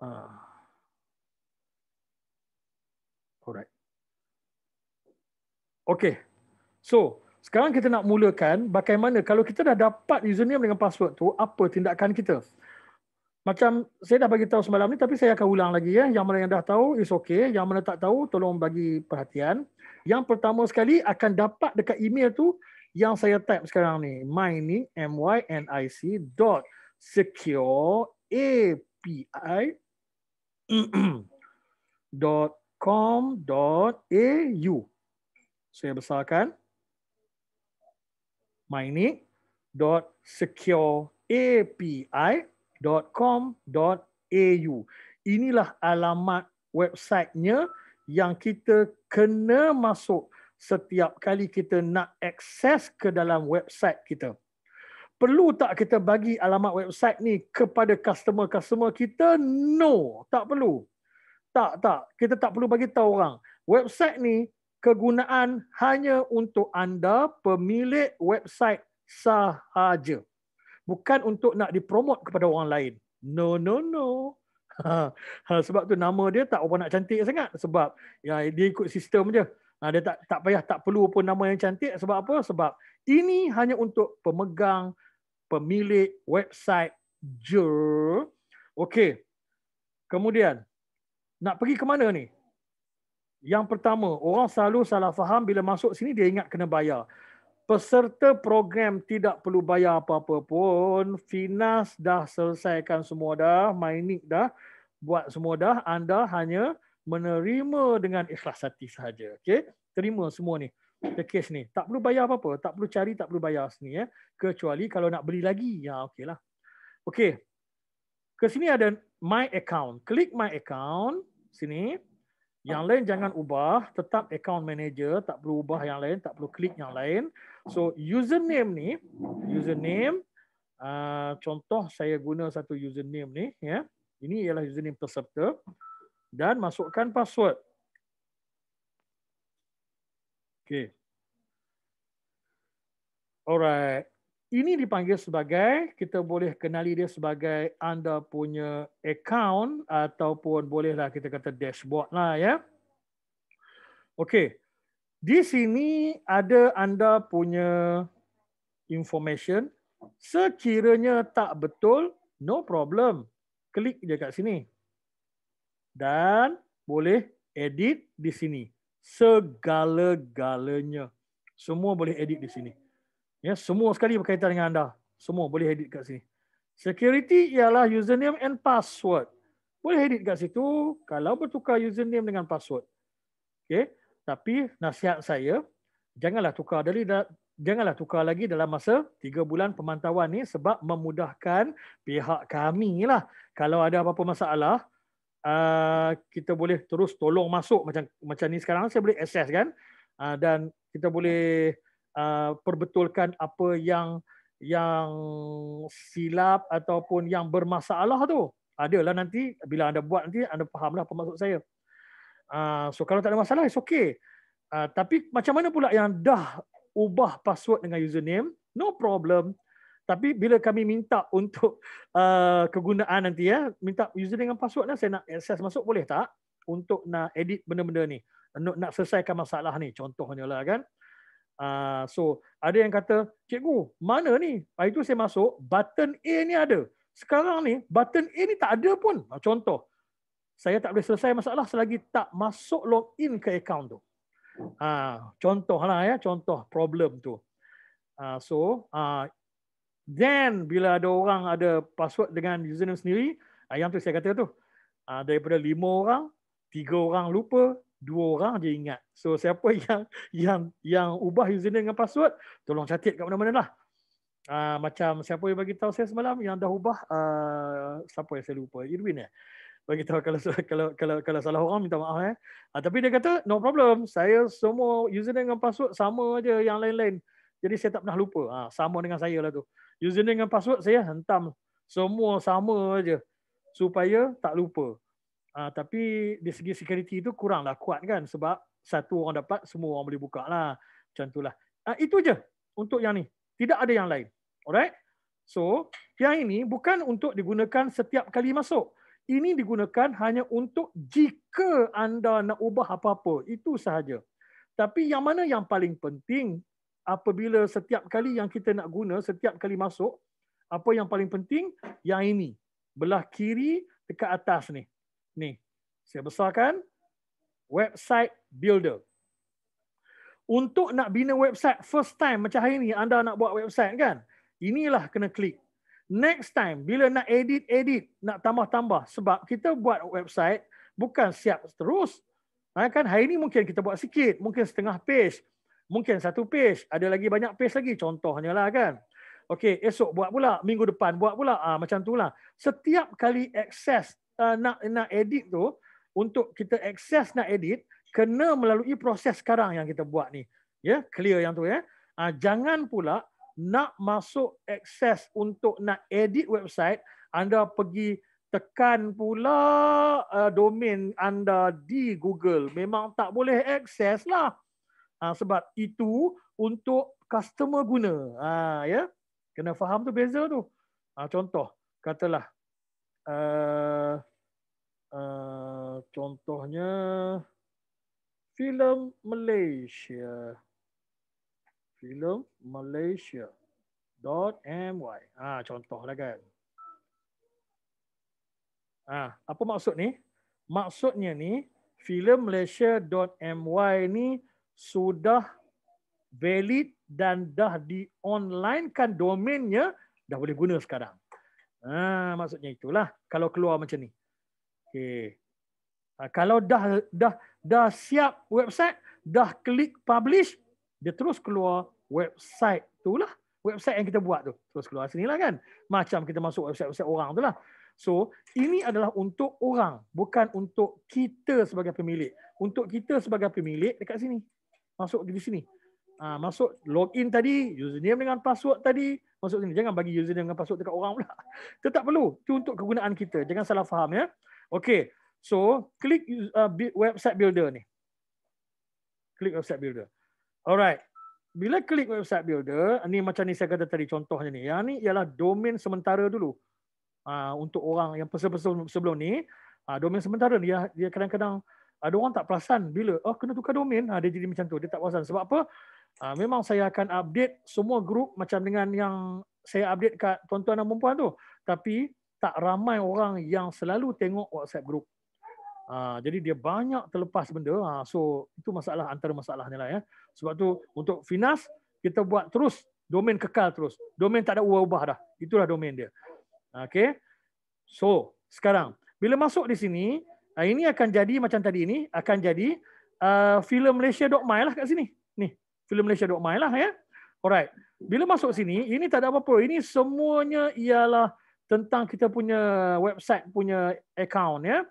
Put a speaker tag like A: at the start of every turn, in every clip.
A: Uh, alright. Okay. So, sekarang kita nak mulakan bagaimana kalau kita dah dapat username dengan password tu, apa tindakan kita? Macam saya dah bagi tahu semalam ni tapi saya akan ulang lagi ya. Yang mana yang dah tahu is okay, yang mana tak tahu tolong bagi perhatian. Yang pertama sekali akan dapat dekat email tu yang saya type sekarang ni, mining m dot secure a dot com dot au. Saya besarkan. Mining dot secure api dot com dot au. Inilah alamat websitenya yang kita kena masuk setiap kali kita nak akses ke dalam website kita perlu tak kita bagi alamat website ni kepada customer-customer kita? No, tak perlu. Tak, tak. Kita tak perlu bagi tahu orang. Website ni kegunaan hanya untuk anda pemilik website sahaja. Bukan untuk nak dipromot kepada orang lain. No, no, no. Ha, sebab tu nama dia tak apa nak cantik sangat sebab ya dia ikut sistem je. Ha, dia tak tak payah tak perlu pun nama yang cantik sebab apa? Sebab ini hanya untuk pemegang pemilik website je. Okey. Kemudian, nak pergi ke mana ni? Yang pertama, orang selalu salah faham bila masuk sini dia ingat kena bayar. Peserta program tidak perlu bayar apa-apa pun. Finas dah selesaikan semua dah. Mining dah buat semua dah. Anda hanya menerima dengan ikhlas hati sahaja. Okay? Terima semua ni the case ni. Tak perlu bayar apa-apa, tak perlu cari, tak perlu bayar sini ya. Kecuali kalau nak beli lagi, ya okey lah. Okey. Ke sini ada my account. Klik my account sini. Yang lain jangan ubah, tetap account manager, tak perlu ubah yang lain, tak perlu klik yang lain. So username ni, username uh, contoh saya guna satu username ni ya. Ini ialah username peserta dan masukkan password. Okay, Alright. Ini dipanggil sebagai kita boleh kenali dia sebagai anda punya account ataupun bolehlah kita kata dashboard lah ya. Okay, Di sini ada anda punya information sekiranya tak betul no problem. Klik je kat sini. Dan boleh edit di sini segala-galanya. Semua boleh edit di sini. Ya, semua sekali berkaitan dengan anda. Semua boleh edit kat sini. Security ialah username and password. Boleh edit kat situ kalau bertukar username dengan password. Okey, tapi nasihat saya janganlah tukar dari janganlah tukar lagi dalam masa 3 bulan pemantauan ni sebab memudahkan pihak kami lah. Kalau ada apa-apa masalah, Ah, kita boleh terus tolong masuk macam macam ni sekarang saya boleh access kan uh, dan kita boleh uh, perbetulkan apa yang yang silap ataupun yang bermasalah tu adalah nanti bila anda buat nanti anda fahamlah apa maksud saya uh, so kalau tak ada masalah is okay uh, tapi macam mana pula yang dah ubah password dengan username no problem tapi bila kami minta untuk uh, kegunaan nanti ya, minta user dengan password lah, saya nak access masuk boleh tak untuk nak edit benda-benda ni, nak, nak selesaikan masalah ni contohnya lah kan. Uh, so ada yang kata, cikgu mana ni? Hari ah, itu saya masuk, button A ni ada. Sekarang ni, button A ni tak ada pun. Ah, contoh, saya tak boleh selesai masalah selagi tak masuk login ke account tu. Contoh ah, contohlah ya, contoh problem tu. Uh, so, uh, Then bila ada orang ada password dengan username sendiri, uh, yang tu saya kata tu. Uh, daripada lima orang, tiga orang lupa, dua orang je ingat. So siapa yang yang yang ubah username dengan password, tolong catat kat mana-mana lah. Uh, macam siapa yang bagi tahu saya semalam yang dah ubah uh, siapa yang saya lupa Irwin eh bagi tahu kalau kalau kalau kalau salah orang minta maaf eh uh, tapi dia kata no problem saya semua username dengan password sama aja yang lain-lain jadi saya tak pernah lupa uh, sama dengan saya lah tu username dengan password saya hentam semua sama aja supaya tak lupa. Ha, tapi di segi security itu kuranglah kuat kan sebab satu orang dapat semua orang boleh buka lah. Macam itulah. Ha, ah, itu je untuk yang ni. Tidak ada yang lain. Alright? So, yang ini bukan untuk digunakan setiap kali masuk. Ini digunakan hanya untuk jika anda nak ubah apa-apa. Itu sahaja. Tapi yang mana yang paling penting apabila setiap kali yang kita nak guna, setiap kali masuk, apa yang paling penting? Yang ini. Belah kiri dekat atas ni. Ni. Saya besarkan. Website Builder. Untuk nak bina website first time macam hari ni anda nak buat website kan? Inilah kena klik. Next time bila nak edit edit nak tambah tambah sebab kita buat website bukan siap terus. Ha, kan hari ni mungkin kita buat sikit, mungkin setengah page, mungkin satu page ada lagi banyak page lagi contohnya lah kan okey esok buat pula minggu depan buat pula ha, macam lah. setiap kali access uh, nak nak edit tu untuk kita access nak edit kena melalui proses sekarang yang kita buat ni ya yeah? clear yang tu ya yeah? ha, jangan pula nak masuk access untuk nak edit website anda pergi tekan pula uh, domain anda di Google memang tak boleh access lah Ha, sebab itu untuk customer guna. Ha, ya. Kena faham tu beza tu. Ha, contoh, katalah. Uh, uh, contohnya, filem Malaysia. Filem Malaysia. Dot MY. Ha, contoh lah kan. Ha, apa maksud ni? Maksudnya ni, filem Malaysia.my Malaysia .my ni sudah valid dan dah di-online-kan domainnya, dah boleh guna sekarang. Ha, maksudnya itulah kalau keluar macam ni. Okay. Ha, kalau dah dah dah siap website, dah klik publish, dia terus keluar website tu lah. Website yang kita buat tu. Terus keluar sini lah kan. Macam kita masuk website-website orang tu lah. So, ini adalah untuk orang. Bukan untuk kita sebagai pemilik. Untuk kita sebagai pemilik dekat sini masuk di sini. Ah, masuk login tadi, username dengan password tadi, masuk sini. Jangan bagi username dengan password dekat orang pula. Itu tak perlu. Itu untuk kegunaan kita. Jangan salah faham ya. Okey. So, klik uh, website builder ni. Klik website builder. Alright. Bila klik website builder, ni macam ni saya kata tadi contohnya ni. Yang ni ialah domain sementara dulu. Uh, untuk orang yang pesa-pesa sebelum ni, uh, domain sementara ni dia kadang-kadang ada orang tak perasan bila oh kena tukar domain ha, dia jadi macam tu dia tak perasan sebab apa ha, memang saya akan update semua grup macam dengan yang saya update kat tuan-tuan dan perempuan tu tapi tak ramai orang yang selalu tengok WhatsApp group ha, jadi dia banyak terlepas benda ha, so itu masalah antara masalahnya lah ya sebab tu untuk finas kita buat terus domain kekal terus domain tak ada ubah-ubah dah itulah domain dia ha, okey so sekarang bila masuk di sini, Ha, ini akan jadi macam tadi ini akan jadi uh, ah, film Malaysia dot my lah kat sini. Ni, filem Malaysia dot my lah ya. Alright. Bila masuk sini, ini tak ada apa-apa. Ini semuanya ialah tentang kita punya website punya account ya.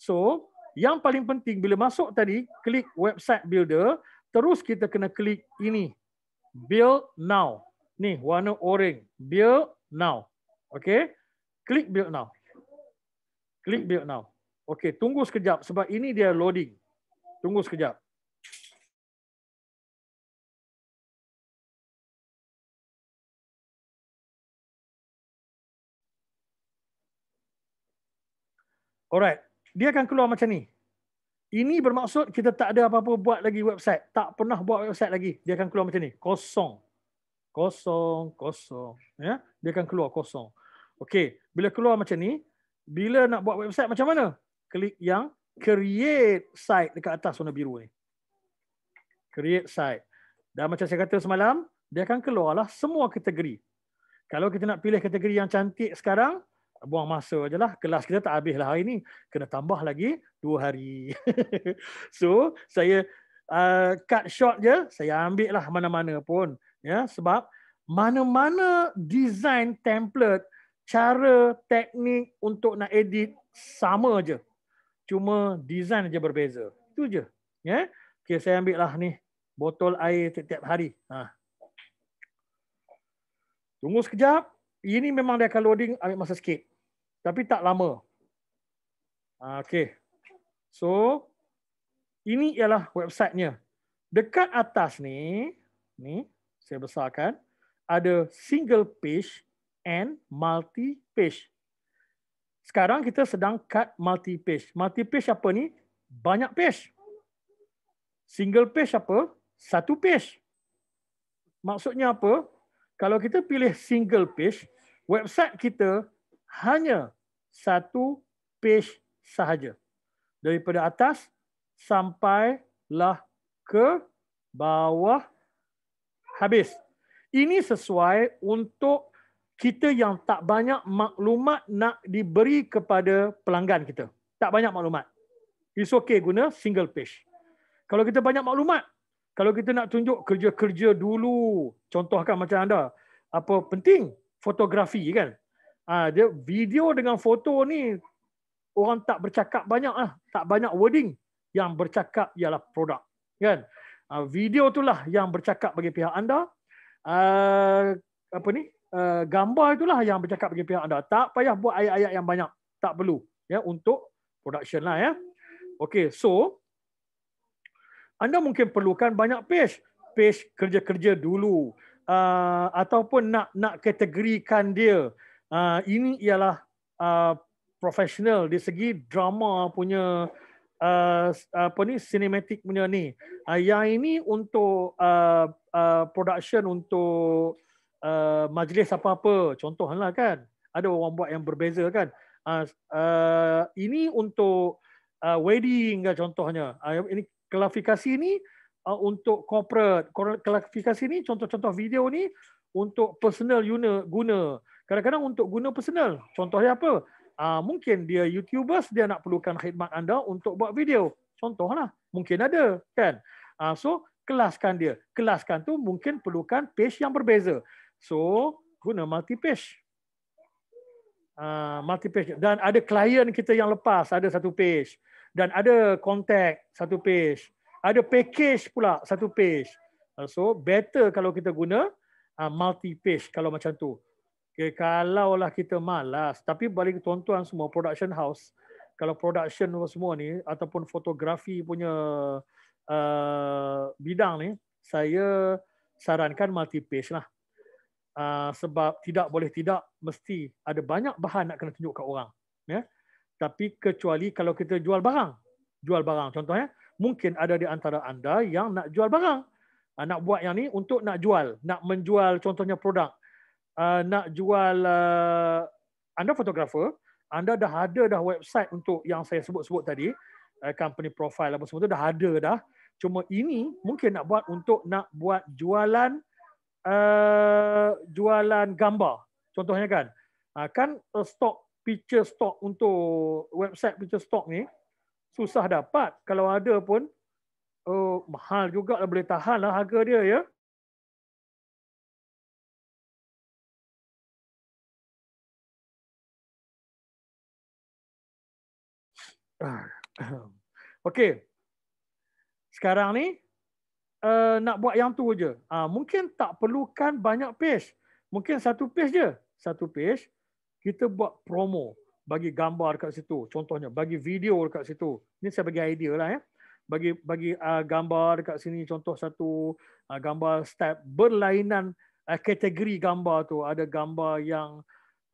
A: So, yang paling penting bila masuk tadi, klik website builder, terus kita kena klik ini. Build now. Ni warna orange. Build now. Okay. Klik build now. Klik build now. Okey, tunggu sekejap sebab ini dia loading. Tunggu sekejap. Alright, dia akan keluar macam ni. Ini bermaksud kita tak ada apa-apa buat lagi website. Tak pernah buat website lagi. Dia akan keluar macam ni. Kosong. Kosong, kosong. Ya, Dia akan keluar kosong. Okey, bila keluar macam ni, bila nak buat website macam mana? klik yang create site dekat atas warna biru ni. Create site. Dan macam saya kata semalam, dia akan keluarlah semua kategori. Kalau kita nak pilih kategori yang cantik sekarang, buang masa je lah. Kelas kita tak habislah hari ni. Kena tambah lagi dua hari. so, saya uh, cut short je, saya ambil lah mana-mana pun. ya Sebab mana-mana design template, cara teknik untuk nak edit sama je cuma design aja berbeza. Itu je. Ya. Okey, saya ambil lah ni botol air setiap hari. Ha. Tunggu sekejap. Ini memang dia akan loading ambil masa sikit. Tapi tak lama. Ha, Okey. So, ini ialah websitenya. Dekat atas ni, ni saya besarkan, ada single page and multi page. Sekarang kita sedang cut multi page. Multi page apa ni? Banyak page. Single page apa? Satu page. Maksudnya apa? Kalau kita pilih single page, website kita hanya satu page sahaja. Daripada atas sampai lah ke bawah habis. Ini sesuai untuk kita yang tak banyak maklumat nak diberi kepada pelanggan kita. Tak banyak maklumat. It's okay guna single page. Kalau kita banyak maklumat, kalau kita nak tunjuk kerja-kerja dulu, contohkan macam anda, apa penting? Fotografi kan? Ah, dia video dengan foto ni orang tak bercakap banyak lah. Tak banyak wording. Yang bercakap ialah produk. Kan? Ah, video itulah yang bercakap bagi pihak anda. Ah, apa ni? uh, gambar itulah yang bercakap bagi pihak anda. Tak payah buat ayat-ayat yang banyak. Tak perlu. Ya, untuk production lah ya. Okey, so anda mungkin perlukan banyak page. Page kerja-kerja dulu. Uh, ataupun nak nak kategorikan dia. Uh, ini ialah uh, professional di segi drama punya uh, apa ni cinematic punya ni. Uh, yang ini untuk uh, uh, production untuk uh, majlis apa-apa contohlah kan ada orang buat yang berbeza kan uh, uh, ini untuk uh, wedding kan contohnya uh, ini klarifikasi ni uh, untuk corporate klarifikasi ni contoh-contoh video ni untuk personal guna guna kadang-kadang untuk guna personal contohnya apa uh, mungkin dia youtubers dia nak perlukan khidmat anda untuk buat video contohlah mungkin ada kan uh, so kelaskan dia kelaskan tu mungkin perlukan page yang berbeza So, guna multi-page. Uh, ah, multi-page. Dan ada klien kita yang lepas, ada satu page. Dan ada contact, satu page. Ada package pula, satu page. Uh, so, better kalau kita guna uh, ah, multi-page kalau macam tu. Okay, kalau lah kita malas, tapi balik tuan-tuan semua, production house, kalau production semua ni, ataupun fotografi punya uh, bidang ni, saya sarankan multi-page lah. Ah, sebab tidak boleh tidak mesti ada banyak bahan nak kena tunjuk kat orang ya tapi kecuali kalau kita jual barang jual barang contohnya mungkin ada di antara anda yang nak jual barang ah, nak buat yang ni untuk nak jual nak menjual contohnya produk ah, nak jual anda fotografer anda dah ada dah website untuk yang saya sebut-sebut tadi company profile apa semua tu dah ada dah cuma ini mungkin nak buat untuk nak buat jualan uh, jualan gambar contohnya kan uh, kan uh, stock picture stok untuk website picture stok ni susah dapat kalau ada pun uh, mahal juga lah, boleh tahan lah harga dia ya ah, Okey. Sekarang ni uh, nak buat yang tu je. Uh, mungkin tak perlukan banyak page. Mungkin satu page je. Satu page, kita buat promo. Bagi gambar dekat situ. Contohnya, bagi video dekat situ. Ini saya bagi idea lah ya. Bagi bagi uh, gambar dekat sini. Contoh satu uh, gambar step berlainan uh, kategori gambar tu. Ada gambar yang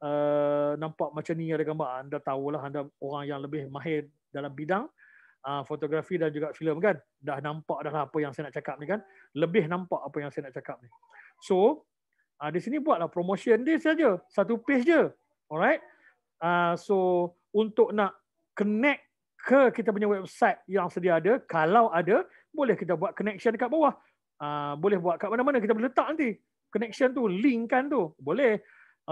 A: uh, nampak macam ni. Ada gambar anda tahulah. Anda orang yang lebih mahir dalam bidang uh, fotografi dan juga filem kan dah nampak dah lah apa yang saya nak cakap ni kan lebih nampak apa yang saya nak cakap ni so uh, di sini buatlah promotion dia saja satu page je alright uh, so untuk nak connect ke kita punya website yang sedia ada kalau ada boleh kita buat connection dekat bawah uh, boleh buat kat mana-mana kita boleh letak nanti connection tu link kan tu boleh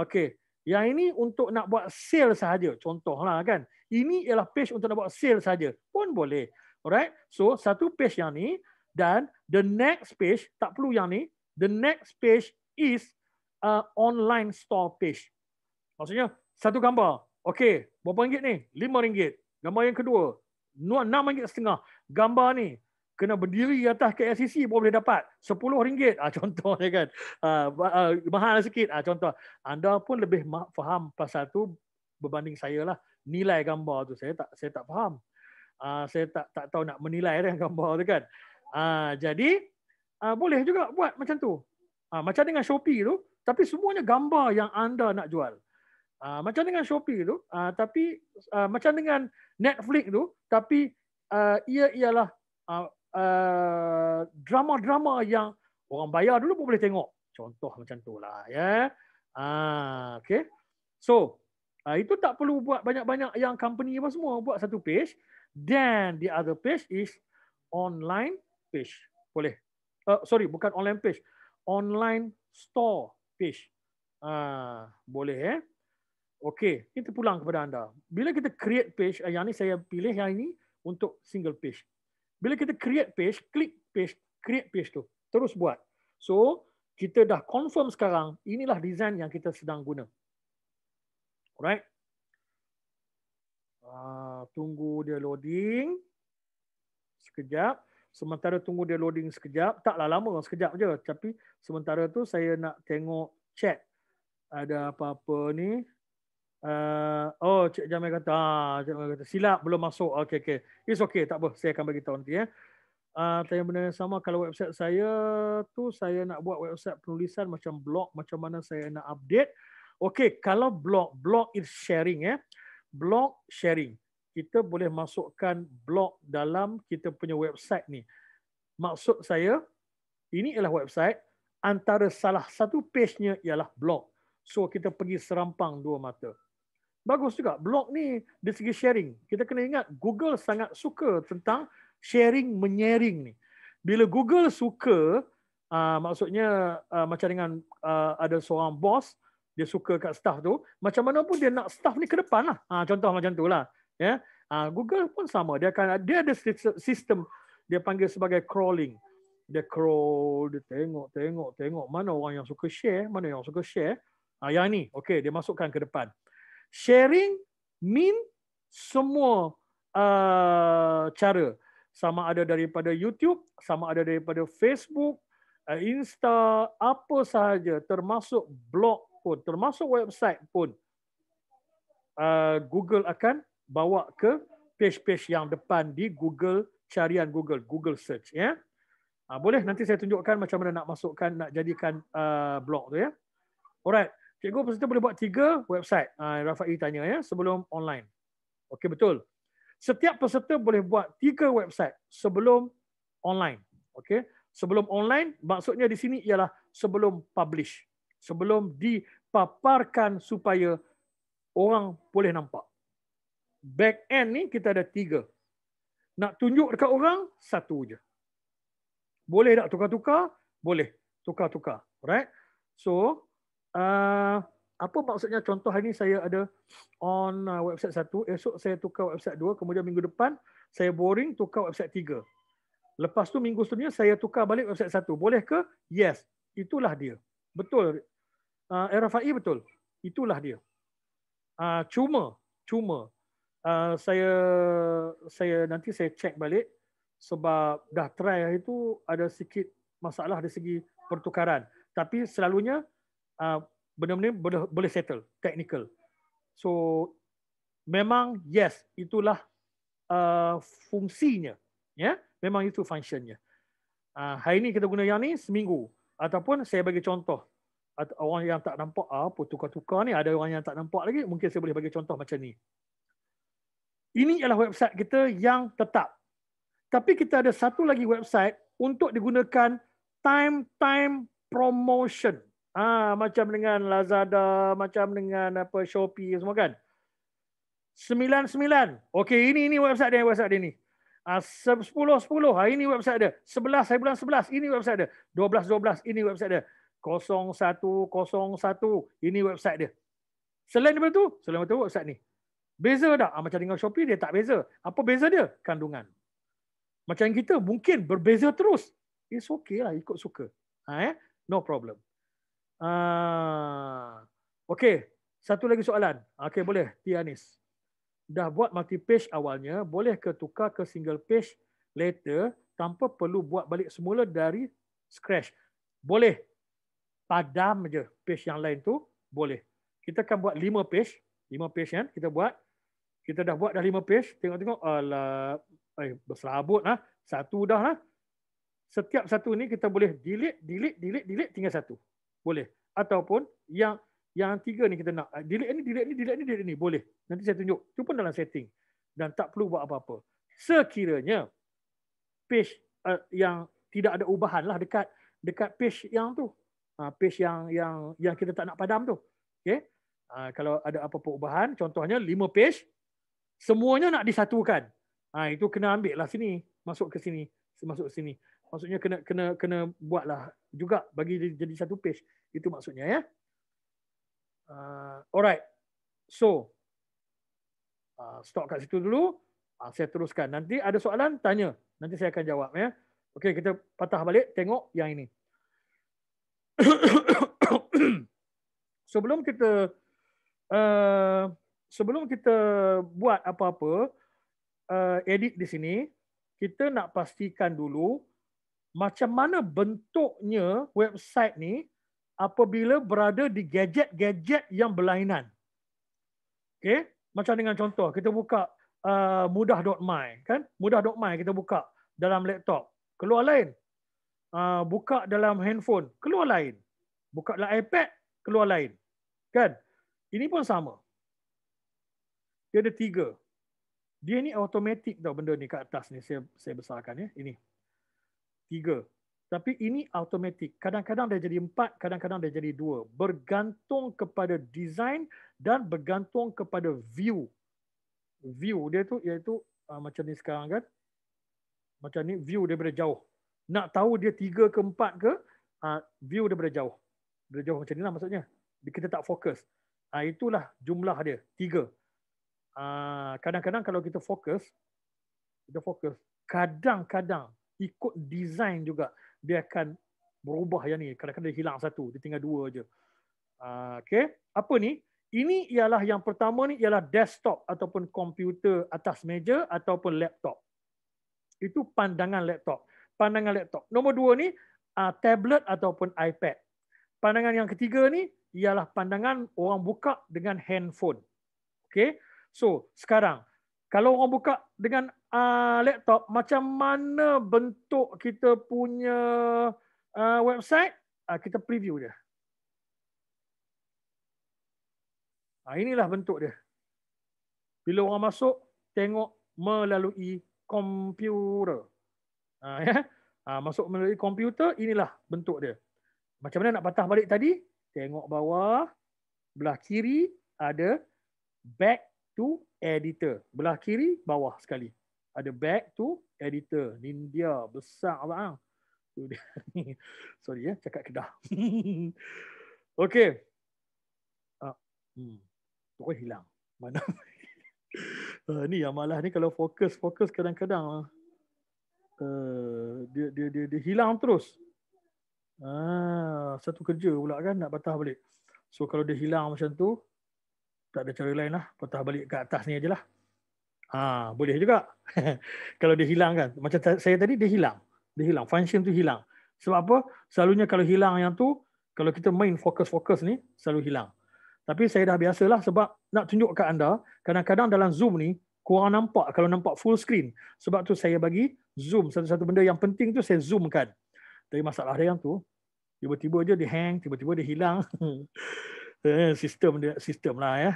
A: okey yang ini untuk nak buat sale sahaja contohlah kan ini ialah page untuk nak buat sale saja pun boleh. Alright. So satu page yang ni dan the next page tak perlu yang ni. The next page is a online store page. Maksudnya satu gambar. okay, berapa ringgit ni? Lima ringgit. Gambar yang kedua, enam ringgit setengah. Gambar ni, kena berdiri atas KLCC pun boleh dapat. Sepuluh ringgit, ah, contohnya kan. Uh, uh, mahal sikit, contoh. Anda pun lebih faham pasal tu berbanding saya lah nilai gambar tu saya tak saya tak faham. Uh, saya tak tak tahu nak menilai dengan gambar tu kan. Uh, jadi uh, boleh juga buat macam tu. Uh, macam dengan Shopee tu tapi semuanya gambar yang anda nak jual. Uh, macam dengan Shopee tu uh, tapi uh, macam dengan Netflix tu tapi uh, ia ialah uh, uh, drama-drama yang orang bayar dulu pun boleh tengok. Contoh macam tu lah ya. Yeah. Uh, okay. So, Ha, itu tak perlu buat banyak-banyak yang company apa semua. Buat satu page. Then the other page is online page. Boleh. Uh, sorry, bukan online page. Online store page. Ha, boleh. Eh? Okay. Kita pulang kepada anda. Bila kita create page, eh, yang ni saya pilih yang ini untuk single page. Bila kita create page, klik page, create page tu. Terus buat. So, kita dah confirm sekarang inilah design yang kita sedang guna. Alright. Uh, tunggu dia loading. Sekejap. Sementara tunggu dia loading sekejap. Taklah lama. Sekejap je. Tapi sementara tu saya nak tengok chat. Ada apa-apa ni. Uh, oh, Cik Jamil kata. Ah, Cik Jamil kata. Silap. Belum masuk. Okay, okay. It's okay. Tak apa. Saya akan tahu nanti. Eh. Uh, tanya benda yang sama. Kalau website saya tu saya nak buat website penulisan macam blog. Macam mana saya nak update. Okey, kalau blog, blog is sharing eh. Blog sharing. Kita boleh masukkan blog dalam kita punya website ni. Maksud saya, ini ialah website. Antara salah satu page-nya ialah blog. So, kita pergi serampang dua mata. Bagus juga. Blog ni di segi sharing. Kita kena ingat Google sangat suka tentang sharing menyaring ni. Bila Google suka, uh, maksudnya uh, macam dengan uh, ada seorang bos, dia suka kat staff tu, macam mana pun dia nak staff ni ke depan lah. Ha, ah, contoh macam tu lah. Ya. Ha, Google pun sama. Dia akan dia ada sistem dia panggil sebagai crawling. Dia crawl, dia tengok, tengok, tengok. Mana orang yang suka share, mana yang suka share. Ha, yang ni, okay, dia masukkan ke depan. Sharing mean semua uh, cara. Sama ada daripada YouTube, sama ada daripada Facebook, Insta, apa sahaja termasuk blog pun, termasuk website pun, uh, Google akan bawa ke page-page yang depan di Google carian Google, Google search. Ya, yeah. boleh nanti saya tunjukkan macam mana nak masukkan, nak jadikan uh, blog tu ya. Yeah. Alright, cikgu peserta boleh buat tiga website. Ah, Rafa'i tanya ya, yeah, sebelum online. Okey betul. Setiap peserta boleh buat tiga website sebelum online. Okey. Sebelum online, maksudnya di sini ialah sebelum publish. Sebelum di paparkan supaya orang boleh nampak. Back end ni kita ada tiga. Nak tunjuk dekat orang, satu je. Boleh tak tukar-tukar? Boleh. Tukar-tukar. Right? So, uh, apa maksudnya contoh hari ni saya ada on uh, website satu, esok saya tukar website dua, kemudian minggu depan saya boring tukar website tiga. Lepas tu minggu seterusnya saya tukar balik website satu. Boleh ke? Yes. Itulah dia. Betul Uh, ah, RFI betul. Itulah dia. Uh, cuma cuma uh, saya saya nanti saya cek balik sebab dah try hari itu ada sikit masalah dari segi pertukaran. Tapi selalunya uh, benar-benar boleh, boleh settle technical. So memang yes itulah uh, fungsinya. Ya, yeah? memang itu fungsinya. Uh, hari ini kita guna yang ni seminggu ataupun saya bagi contoh atau orang yang tak nampak ah, apa tukar-tukar ni ada orang yang tak nampak lagi mungkin saya boleh bagi contoh macam ni ini ialah website kita yang tetap tapi kita ada satu lagi website untuk digunakan time time promotion ah ha, macam dengan Lazada macam dengan apa Shopee semua kan 99 okey ini ini website dia website dia ni ah 10 10 ha, ini website dia 11 11 11 ini website dia 12 12 ini website dia 0101. Ini website dia. Selain daripada tu, selain daripada website ni. Beza tak? Ha, macam dengan Shopee, dia tak beza. Apa beza dia? Kandungan. Macam kita, mungkin berbeza terus. It's okay lah, ikut suka. Ha, eh? No problem. Uh, okay, satu lagi soalan. Okay, boleh. Tianis. Dah buat multi-page awalnya, boleh ke tukar ke single page later tanpa perlu buat balik semula dari scratch? Boleh padam je page yang lain tu boleh. Kita akan buat 5 page, 5 page kan kita buat. Kita dah buat dah 5 page, tengok-tengok ala eh berserabut ah, satu dah lah. Setiap satu ni kita boleh delete, delete, delete, delete tinggal satu. Boleh. Ataupun yang yang tiga ni kita nak delete ni, delete ni, delete ni, delete ni boleh. Nanti saya tunjuk. Tu pun dalam setting. Dan tak perlu buat apa-apa. Sekiranya page uh, yang tidak ada ubahan lah dekat dekat page yang tu Ah, page yang yang yang kita tak nak padam tu. Okey. Uh, ah, kalau ada apa-apa ubahan, contohnya 5 page semuanya nak disatukan. Ha, itu kena ambil lah sini, masuk ke sini, masuk ke sini. Maksudnya kena kena kena buatlah juga bagi jadi satu page. Itu maksudnya ya. Uh, alright. So uh, stop kat situ dulu. Uh, saya teruskan. Nanti ada soalan tanya. Nanti saya akan jawab ya. Okey, kita patah balik tengok yang ini. sebelum kita uh, sebelum kita buat apa-apa uh, edit di sini, kita nak pastikan dulu macam mana bentuknya website ni apabila berada di gadget-gadget yang berlainan. Okay? Macam dengan contoh, kita buka uh, mudah.my. Kan? Mudah.my kita buka dalam laptop. Keluar lain, Uh, buka dalam handphone, keluar lain. Buka dalam iPad, keluar lain. Kan? Ini pun sama. Dia ada tiga. Dia ni automatic tau benda ni kat atas ni. Saya, saya besarkan ya. Ini. Tiga. Tapi ini automatic. Kadang-kadang dia jadi empat, kadang-kadang dia jadi dua. Bergantung kepada design dan bergantung kepada view. View dia tu iaitu uh, macam ni sekarang kan. Macam ni view daripada jauh nak tahu dia tiga ke empat ke uh, view daripada jauh daripada jauh macam lah maksudnya kita tak fokus uh, itulah jumlah dia tiga ah, kadang-kadang uh, kalau kita fokus kita fokus kadang-kadang ikut design juga dia akan berubah yang ni kadang-kadang dia hilang satu dia tinggal dua aje uh, okey apa ni ini ialah yang pertama ni ialah desktop ataupun komputer atas meja ataupun laptop itu pandangan laptop pandangan laptop. Nombor dua ni uh, tablet ataupun iPad. Pandangan yang ketiga ni ialah pandangan orang buka dengan handphone. Okay, so sekarang kalau orang buka dengan uh, laptop, macam mana bentuk kita punya uh, website? Uh, kita preview dia. Uh, inilah bentuk dia. Bila orang masuk, tengok melalui komputer. Ah, ya. Ah, masuk melalui komputer, inilah bentuk dia. Macam mana nak patah balik tadi? Tengok bawah, belah kiri ada back to editor. Belah kiri, bawah sekali. Ada back to editor. Nindia, besar. Apa, ah. ha? Sorry ya, cakap kedah. Okey. Ha, hmm. Terus hilang. Mana? Ini uh, yang malah ni kalau fokus-fokus kadang-kadang. Eh, dia, dia dia dia hilang terus. Ah, satu kerja pula kan nak patah balik. So kalau dia hilang macam tu, tak ada cara lain lah. Patah balik ke atas ni ajalah. Ah, boleh juga. kalau dia hilang kan. Macam saya tadi, dia hilang. Dia hilang. Function tu hilang. Sebab apa? Selalunya kalau hilang yang tu, kalau kita main fokus-fokus ni, selalu hilang. Tapi saya dah biasalah sebab nak tunjuk ke anda, kadang-kadang dalam Zoom ni, kurang nampak kalau nampak full screen. Sebab tu saya bagi zoom satu-satu benda yang penting tu saya zoomkan. dari masalah dia yang tu tiba-tiba dia hang, tiba-tiba dia hilang. Eh, sistem dia sistem lah ya.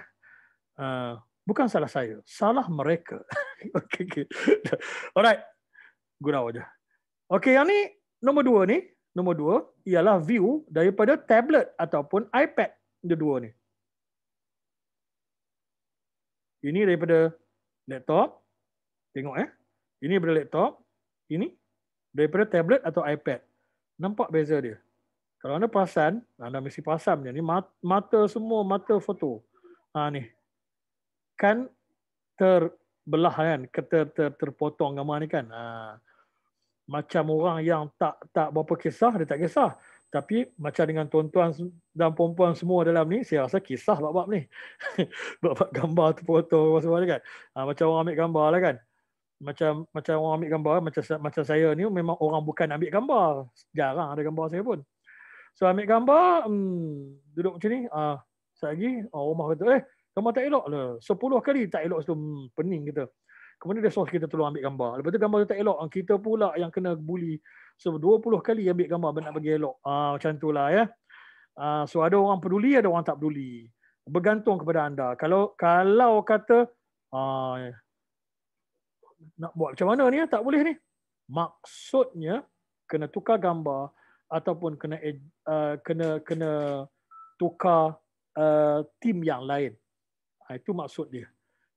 A: Ah, bukan salah saya, salah mereka. okay, okay. Alright. Gurau aja. Okay, yang ni nombor dua ni, nombor dua ialah view daripada tablet ataupun iPad dia dua ni. Ini daripada laptop. Tengok eh. Ini daripada laptop ini daripada tablet atau iPad. Nampak beza dia. Kalau anda perasan, anda mesti pasang dia. Ini mata semua, mata foto. Ha, ni. Kan terbelah kan, ter, ter, terpotong gambar ni kan. Ha. Macam orang yang tak tak berapa kisah, dia tak kisah. Tapi macam dengan tuan-tuan dan perempuan semua dalam ni, saya rasa kisah bab-bab ni. bab-bab gambar tu foto semua kan. Ha, macam orang ambil gambar lah kan macam macam orang ambil gambar macam macam saya ni memang orang bukan ambil gambar jarang ada gambar saya pun so ambil gambar hmm, duduk macam ni ah lagi ah, rumah kata eh gambar tak elok lah sepuluh kali tak elok sebelum pening kita kemudian dia suruh kita tolong ambil gambar lepas tu gambar tu tak elok ah, kita pula yang kena bully so 20 kali ambil gambar nak bagi elok ah macam itulah ya ah, so ada orang peduli ada orang tak peduli bergantung kepada anda kalau kalau kata ah, nak buat macam mana ni tak boleh ni maksudnya kena tukar gambar ataupun kena uh, kena kena tukar uh, tim yang lain ha, itu maksud dia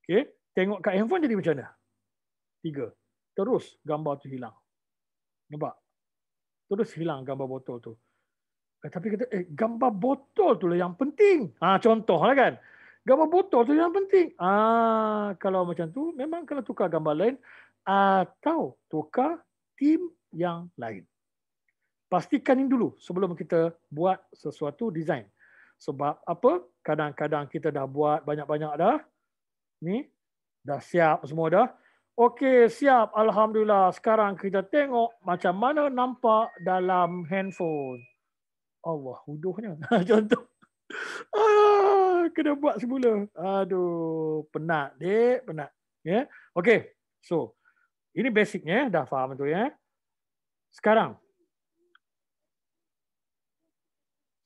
A: okey tengok kat handphone jadi macam mana tiga terus gambar tu hilang nampak terus hilang gambar botol tu eh, tapi kata eh gambar botol tu lah yang penting ha contohlah kan gambar botol tu yang penting. Ah, kalau macam tu memang kena tukar gambar lain atau tukar tim yang lain. Pastikan ini dulu sebelum kita buat sesuatu design. Sebab apa? Kadang-kadang kita dah buat banyak-banyak dah. Ni dah siap semua dah. Okey, siap. Alhamdulillah. Sekarang kita tengok macam mana nampak dalam handphone. Allah, huduhnya. Contoh. Ah kena buat semula. Aduh, penat dek, penat. Ya. Yeah? Okey. So, ini basicnya dah faham tu ya. Sekarang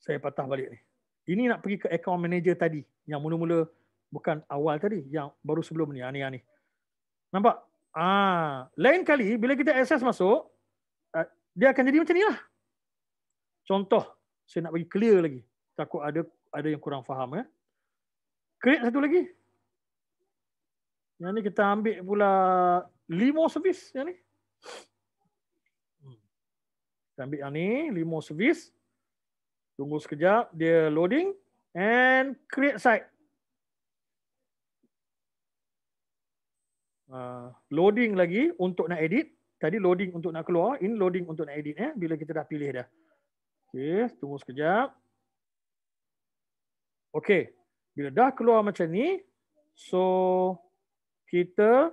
A: saya patah balik ni. Ini nak pergi ke account manager tadi yang mula-mula bukan awal tadi yang baru sebelum ni ani ani. Nampak? Ah, lain kali bila kita access masuk ah, dia akan jadi macam ni lah. Contoh saya nak bagi clear lagi. Takut ada ada yang kurang faham ya. Eh? create satu lagi. Yang ni kita ambil pula limo servis yang ni. Kita ambil yang ni, limo servis. Tunggu sekejap, dia loading. And create site. Uh, loading lagi untuk nak edit. Tadi loading untuk nak keluar. Ini loading untuk nak edit. Eh, bila kita dah pilih dah. Okay, tunggu sekejap. Okay. Bila dah keluar macam ni, so kita,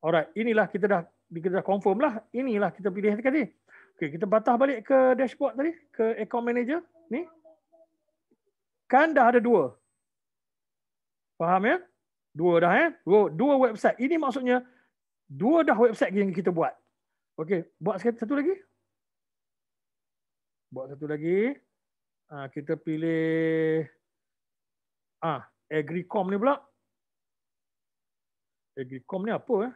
A: alright, inilah kita dah, kita dah confirm lah, inilah kita pilih tadi. Okay, kita patah balik ke dashboard tadi, ke account manager, ni. Kan dah ada dua. Faham ya? Dua dah ya? Dua, dua website. Ini maksudnya, dua dah website yang kita buat. Okay, buat satu lagi. Buat satu lagi. Ha, kita pilih Ah, Agricom ni pula. Agricom ni apa eh?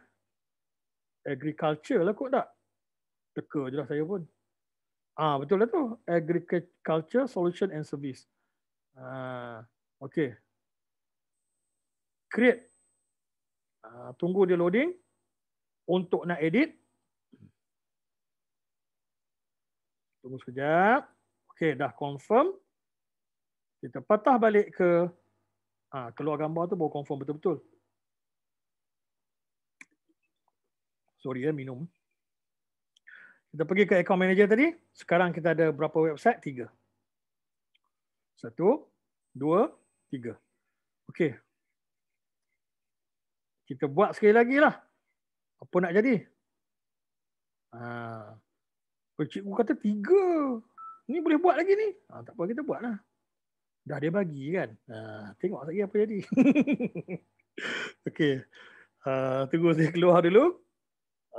A: Agriculture lah kot tak? Teka je lah saya pun. Ah, betul lah tu. Agriculture Solution and Service. Ah, okay. Create. Ah, tunggu dia loading. Untuk nak edit. Tunggu sekejap. Okay, dah confirm. Kita patah balik ke Ha, keluar gambar tu baru confirm betul-betul. Sorry ya, minum. Kita pergi ke account manager tadi. Sekarang kita ada berapa website? Tiga. Satu, dua, tiga. Okey. Kita buat sekali lagi lah. Apa nak jadi? Ha. Oh, cikgu kata tiga. Ni boleh buat lagi ni. Ha, tak apa, kita buat lah dah dia bagi kan. Ha, tengok lagi apa jadi. okay. Uh, ah, tunggu saya keluar dulu.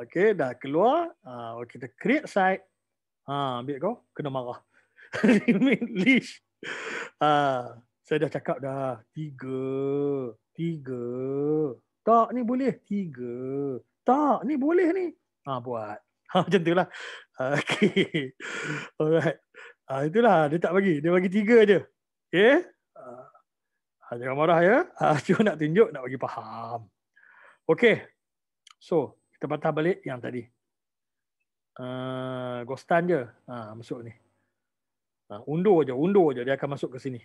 A: Okay, dah keluar. Uh, kita create site. Ha, ambil kau, kena marah. Limit leash. Uh, saya dah cakap dah. Tiga. Tiga. Tak ni boleh. Tiga. Tak ni boleh ni. Ha, buat. Ha, macam tu lah. okay. Alright. Uh, itulah, dia tak bagi. Dia bagi tiga je. Okay. Uh, ah, jangan marah ya. Uh, ah, cuma nak tunjuk, nak bagi faham. Okay. So, kita patah balik yang tadi. Uh, ah, Gostan je uh, masuk ni. Uh, undur je, undur je. Dia akan masuk ke sini.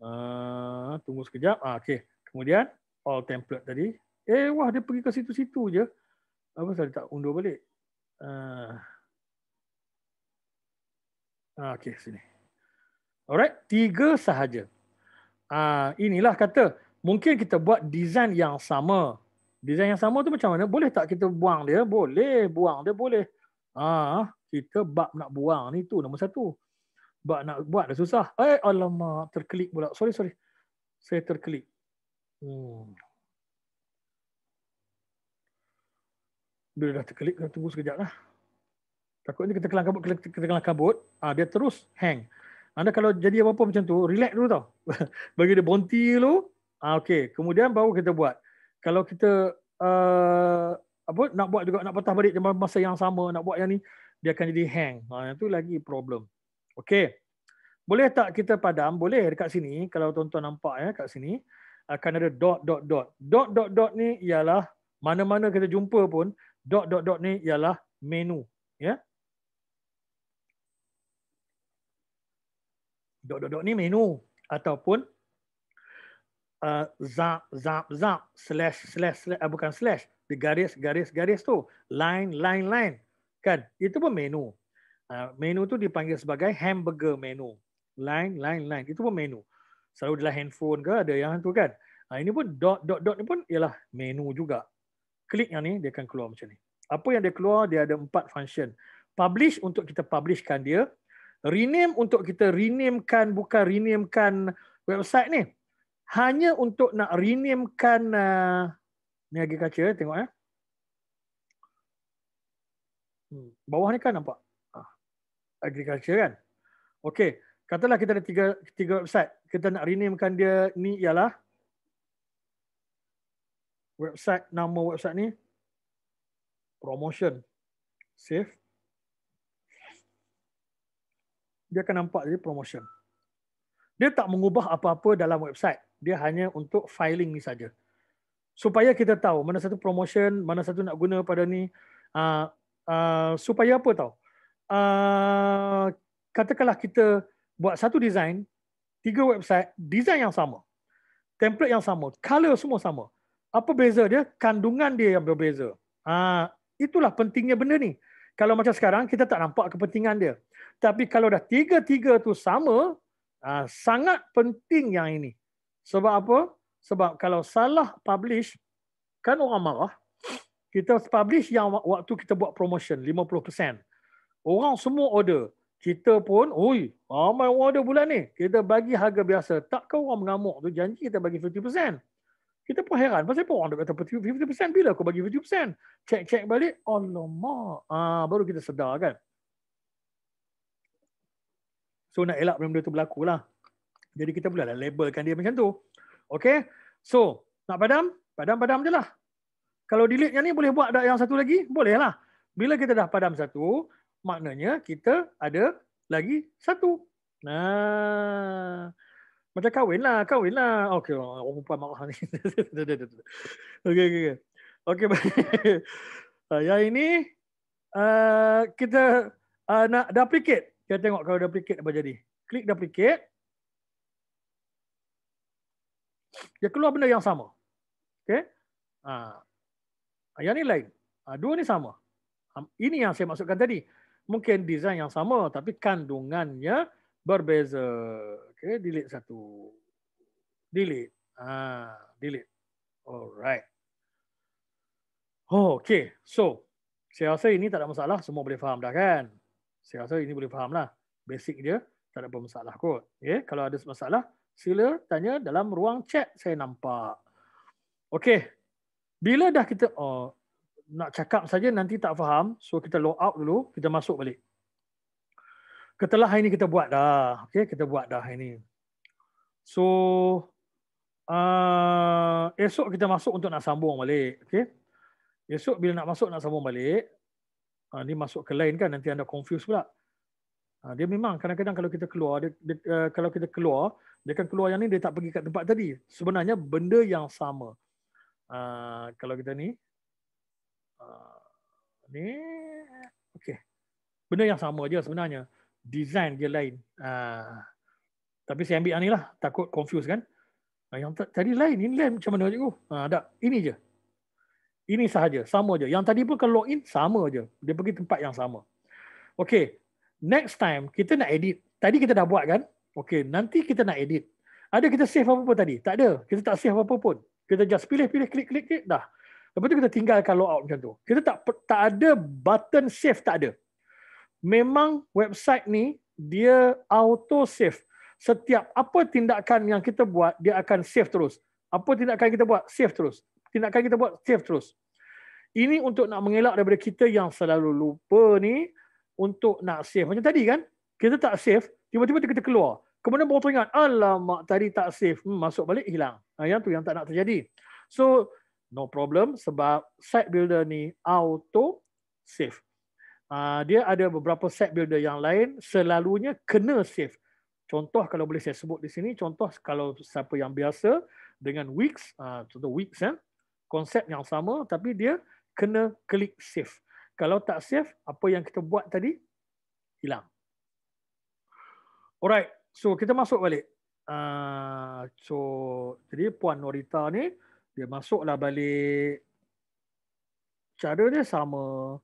A: Uh, tunggu sekejap. Uh, okay. Kemudian, all template tadi. Eh, wah dia pergi ke situ-situ je. Apa saya tak undur balik? Uh, okay, sini. Alright, tiga sahaja. Uh, inilah kata, mungkin kita buat design yang sama. Design yang sama tu macam mana? Boleh tak kita buang dia? Boleh, buang dia boleh. Ah, Kita bab nak buang ni tu nombor satu. Bab nak buat dah susah. Eh, alamak, terklik pula. Sorry, sorry. Saya terklik. Hmm. Bila dah terklik, kita tunggu sekejap lah. Takut ni kita kelang kabut, kita kelang kabut, uh, dia terus Hang. Anda kalau jadi apa-apa macam tu, relax dulu tau. Bagi dia bonti dulu. Ah okey, kemudian baru kita buat. Kalau kita uh, apa nak buat juga nak patah balik dalam masa yang sama, nak buat yang ni dia akan jadi hang. Ha ah, yang tu lagi problem. Okey. Boleh tak kita padam? Boleh dekat sini kalau tuan-tuan nampak ya kat sini akan ada dot dot dot. Dot dot dot ni ialah mana-mana kita jumpa pun dot dot dot ni ialah menu ya Dok-dok-dok ni menu ataupun uh, zap zap zap slash slash, slash uh, bukan slash the garis garis garis tu line line line kan itu pun menu uh, menu tu dipanggil sebagai hamburger menu line line line itu pun menu selalu adalah handphone ke ada yang tu kan uh, ini pun dot dot dot ni pun ialah menu juga klik yang ni dia akan keluar macam ni apa yang dia keluar dia ada empat function publish untuk kita publishkan dia rename untuk kita renamekan bukan renamekan website ni. Hanya untuk nak renamekan uh, ni lagi kaca tengok eh. Hmm, bawah ni kan nampak? Ah, agriculture kan? Okey. Katalah kita ada tiga tiga website. Kita nak renamekan dia ni ialah website nama website ni promotion save dia akan nampak jadi promotion. Dia tak mengubah apa-apa dalam website. Dia hanya untuk filing ni saja. Supaya kita tahu mana satu promotion, mana satu nak guna pada ni. Uh, uh, supaya apa tahu? Uh, katakanlah kita buat satu design, tiga website, design yang sama. Template yang sama, color semua sama. Apa beza dia? Kandungan dia yang berbeza. Uh, itulah pentingnya benda ni. Kalau macam sekarang, kita tak nampak kepentingan dia. Tapi kalau dah tiga-tiga tu sama, ah, sangat penting yang ini. Sebab apa? Sebab kalau salah publish, kan orang marah. Kita publish yang waktu kita buat promotion, 50%. Orang semua order. Kita pun, ui, ramai orang order bulan ni. Kita bagi harga biasa. Takkan orang mengamuk tu janji kita bagi 50%. Kita pun heran. Pasal apa orang dah kata 50% bila aku bagi 50%? cek cek balik. Allah mak. Ah, baru kita sedar kan. So nak elak benda-benda tu berlaku lah. Jadi kita pula lah labelkan dia macam tu. Okay. So nak padam? Padam-padam je lah. Kalau delete yang ni boleh buat yang satu lagi? Boleh lah. Bila kita dah padam satu, maknanya kita ada lagi satu. Nah, macam kahwin lah, kahwin lah. Okay, orang oh, perempuan marah ni. okay, okay. Okay, baik. yang ini, uh, kita uh, nak duplicate. Kita tengok kalau duplicate apa jadi. Klik duplicate. Dia keluar benda yang sama. okay? Ha. ha. Yang ni lain. Ha, dua ni sama. Ha, ini yang saya maksudkan tadi. Mungkin design yang sama tapi kandungannya berbeza. Okay, delete satu. Delete. Ha, delete. Alright. Oh, okey. So, saya rasa ini tak ada masalah. Semua boleh faham dah kan? Saya rasa ini boleh faham lah. Basic dia tak ada apa masalah kot. Okay? Ya, kalau ada masalah, sila tanya dalam ruang chat saya nampak. Okay. Bila dah kita oh, nak cakap saja nanti tak faham, so kita log out dulu, kita masuk balik. Ketelah hari ini kita buat dah. Okay, kita buat dah hari ini. So, uh, esok kita masuk untuk nak sambung balik. Okay. Esok bila nak masuk nak sambung balik, Ah, ini masuk ke lain kan nanti anda confuse pula. Ah, dia memang kadang-kadang kalau kita keluar, dia, dia, eh, kalau kita keluar, dia kan keluar yang ni dia tak pergi kat tempat tadi. Sebenarnya benda yang sama. Ah, kalau kita ni, ni, okay. Benda yang sama aja sebenarnya. Design dia lain. tapi saya ambil yang ni lah. Takut confuse kan. yang tadi lain. Ini lain macam mana cikgu? Ha, tak. Ini je. Ini sahaja, sama aja. Yang tadi pun kalau login, sama aja. Dia pergi tempat yang sama. Okay, next time kita nak edit. Tadi kita dah buat kan? Okay, nanti kita nak edit. Ada kita save apa-apa tadi? Tak ada. Kita tak save apa-apa pun. Kita just pilih-pilih, klik-klik, klik, dah. Lepas tu kita tinggalkan logout macam tu. Kita tak tak ada button save, tak ada. Memang website ni, dia auto save. Setiap apa tindakan yang kita buat, dia akan save terus. Apa tindakan kita buat, save terus. Tindakan kita buat, save terus. Ini untuk nak mengelak daripada kita yang selalu lupa ni untuk nak save. Macam tadi kan, kita tak save, tiba-tiba kita keluar. Kemudian baru teringat, alamak tadi tak save. Hmm, masuk balik, hilang. Nah, ha, yang tu yang tak nak terjadi. So, no problem sebab site builder ni auto save. Uh, ha, dia ada beberapa site builder yang lain selalunya kena save. Contoh kalau boleh saya sebut di sini, contoh kalau siapa yang biasa dengan Wix, uh, contoh Wix kan, eh, konsep yang sama tapi dia kena klik save. Kalau tak save, apa yang kita buat tadi hilang. Alright, so kita masuk balik. Uh, so jadi puan Norita ni dia masuklah balik. Cara dia sama.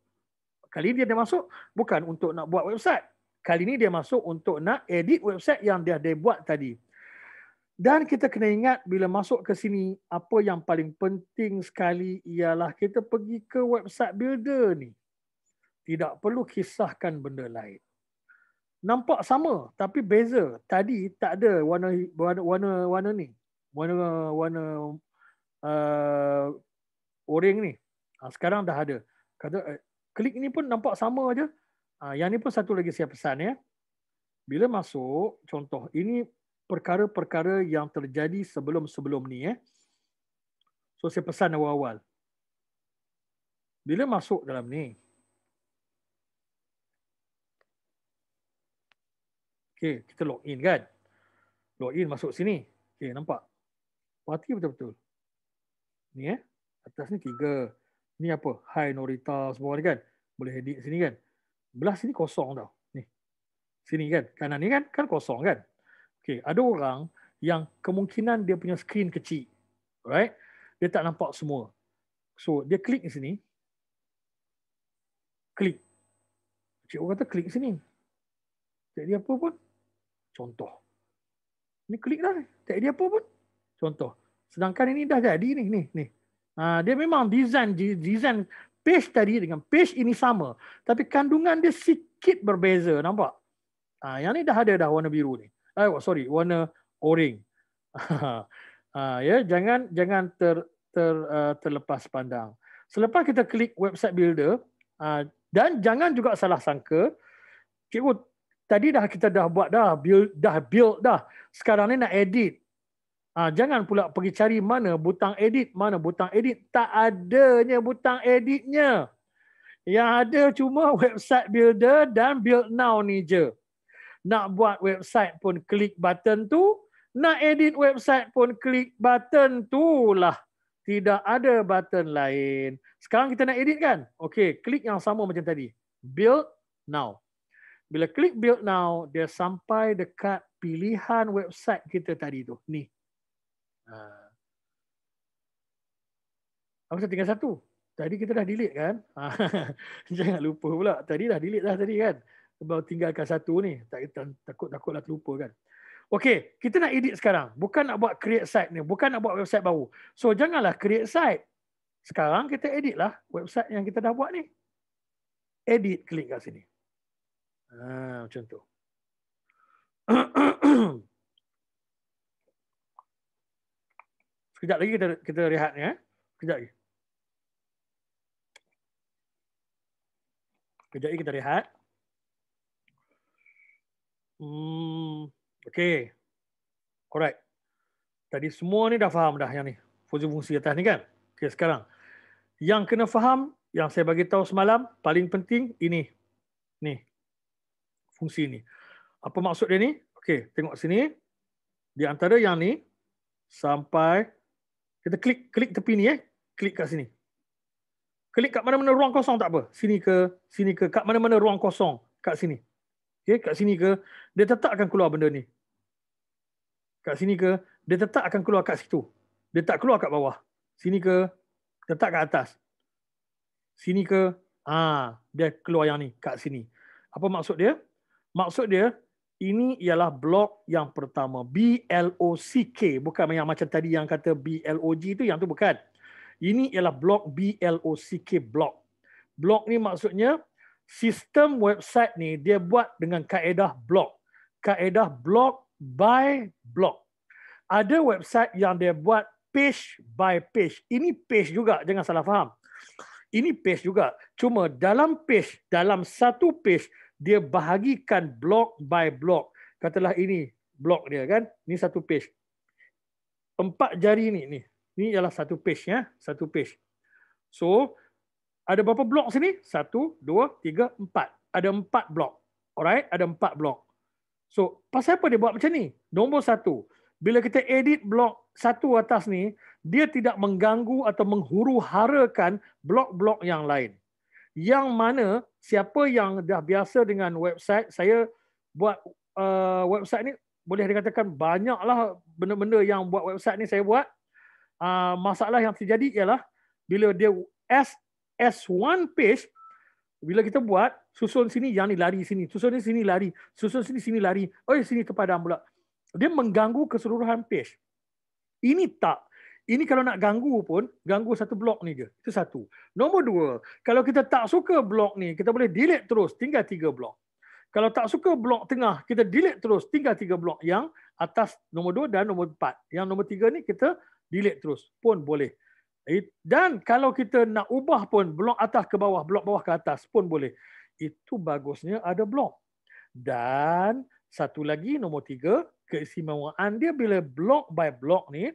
A: Kali ni dia masuk bukan untuk nak buat website. Kali ni dia masuk untuk nak edit website yang dia dah buat tadi. Dan kita kena ingat bila masuk ke sini, apa yang paling penting sekali ialah kita pergi ke website builder ni. Tidak perlu kisahkan benda lain. Nampak sama tapi beza. Tadi tak ada warna warna warna, warna ni. Warna warna uh, oreng ni. Ha, sekarang dah ada. Kata, uh, klik ni pun nampak sama aja. Ha, yang ni pun satu lagi saya pesan ya. Bila masuk, contoh ini perkara-perkara yang terjadi sebelum-sebelum ni eh. So saya pesan awal-awal. Bila masuk dalam ni. Okey, kita log in kan. Log in masuk sini. Okey, nampak. Parti betul-betul. Ni eh. Atas ni tiga. Ni apa? High Norita semua ni kan. Boleh edit sini kan. Belah sini kosong tau. Ni. Sini kan. Kanan ni kan. Kan kosong kan. Okay, ada orang yang kemungkinan dia punya screen kecil. Right? Dia tak nampak semua. So, dia klik di sini. Klik. Cikgu kata klik di sini. Tak dia apa pun. Contoh. Ni klik dah. Tak dia apa pun. Contoh. Sedangkan ini dah jadi ni. ni, ni. Ha, dia memang design design page tadi dengan page ini sama. Tapi kandungan dia sikit berbeza. Nampak? Ha, yang ni dah ada dah warna biru ni eh uh, sorry warna orange. Ah, ya yeah, jangan jangan ter, ter uh, terlepas pandang. Selepas kita klik website builder uh, dan jangan juga salah sangka cikgu tadi dah kita dah buat dah build dah build dah sekarang ni nak edit. Uh, jangan pula pergi cari mana butang edit, mana butang edit tak adanya butang editnya. Yang ada cuma website builder dan build now ni je nak buat website pun klik button tu, nak edit website pun klik button tu lah. Tidak ada button lain. Sekarang kita nak edit kan? Okey, klik yang sama macam tadi. Build now. Bila klik build now, dia sampai dekat pilihan website kita tadi tu. Ni. Ha. Apa saya tinggal satu? Tadi kita dah delete kan? Ha. Jangan lupa pula. Tadi dah delete dah tadi kan? baru tinggalkan satu ni. Tak takut-takutlah terlupa kan. Okey, kita nak edit sekarang. Bukan nak buat create site ni, bukan nak buat website baru. So janganlah create site. Sekarang kita edit lah website yang kita dah buat ni. Edit klik kat sini. Ha, macam tu. Sekejap lagi kita kita rehat ni eh. Sekejap lagi. Sekejap lagi kita rehat. Hmm. Okay. alright. Tadi semua ni dah faham dah yang ni. Fungsi-fungsi atas ni kan. Okay sekarang. Yang kena faham, yang saya bagi tahu semalam, paling penting ini. Ni. Fungsi ni. Apa maksud dia ni? Okay, tengok sini. Di antara yang ni, sampai, kita klik klik tepi ni eh. Klik kat sini. Klik kat mana-mana ruang kosong tak apa. Sini ke, sini ke, kat mana-mana ruang kosong. Kat sini. Okay, kat sini ke, dia tetap akan keluar benda ni. Kat sini ke, dia tetap akan keluar kat situ. Dia tak keluar kat bawah. Sini ke, tetap kat atas. Sini ke, ah dia keluar yang ni, kat sini. Apa maksud dia? Maksud dia, ini ialah blok yang pertama. B-L-O-C-K. Bukan yang macam tadi yang kata B-L-O-G itu, yang tu bukan. Ini ialah blok B-L-O-C-K blok. Blok ni maksudnya sistem website ni dia buat dengan kaedah blok. Kaedah blok by blok. Ada website yang dia buat page by page. Ini page juga, jangan salah faham. Ini page juga. Cuma dalam page, dalam satu page, dia bahagikan blok by blok. Katalah ini blok dia kan. Ini satu page. Empat jari ni. Ni, Ini ialah satu page. ya, Satu page. So, ada berapa blok sini? Satu, dua, tiga, empat. Ada empat blok. Alright, ada empat blok. So, pasal apa dia buat macam ni? Nombor satu, bila kita edit blok satu atas ni, dia tidak mengganggu atau menghuru harakan blok-blok yang lain. Yang mana siapa yang dah biasa dengan website, saya buat uh, website ni boleh dikatakan banyaklah benda-benda yang buat website ni saya buat. Uh, masalah yang terjadi ialah bila dia S as one page bila kita buat susun sini yang ni lari sini susun ni sini lari susun sini sini lari oi oh, ya, sini terpadam pula dia mengganggu keseluruhan page ini tak ini kalau nak ganggu pun, ganggu satu blok ni je. Itu satu. Nombor dua, kalau kita tak suka blok ni, kita boleh delete terus, tinggal tiga blok. Kalau tak suka blok tengah, kita delete terus, tinggal tiga blok. Yang atas nombor dua dan nombor empat. Yang nombor tiga ni, kita delete terus. Pun boleh. Dan kalau kita nak ubah pun blok atas ke bawah, blok bawah ke atas pun boleh. Itu bagusnya ada blok. Dan satu lagi, nombor tiga, keistimewaan dia bila blok by blok ni,